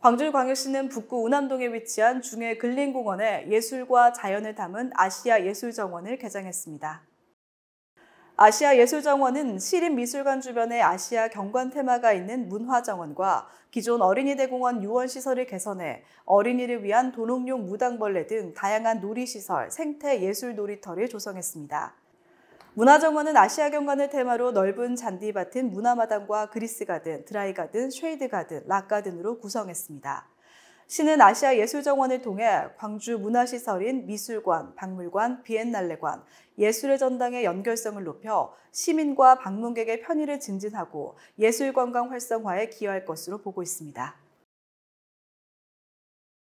광주광역시는 북구 운암동에 위치한 중해 근린공원에 예술과 자연을 담은 아시아 예술정원을 개장했습니다. 아시아 예술정원은 시립미술관 주변의 아시아 경관 테마가 있는 문화정원과 기존 어린이대공원 유원시설을 개선해 어린이를 위한 도롱뇽 무당벌레 등 다양한 놀이시설, 생태예술 놀이터를 조성했습니다. 문화정원은 아시아경관을 테마로 넓은 잔디밭인 문화마당과 그리스가든, 드라이가든, 쉐이드가든, 락가든으로 구성했습니다. 시는 아시아예술정원을 통해 광주 문화시설인 미술관, 박물관, 비엔날레관, 예술의 전당의 연결성을 높여 시민과 방문객의 편의를 증진하고 예술관광 활성화에 기여할 것으로 보고 있습니다.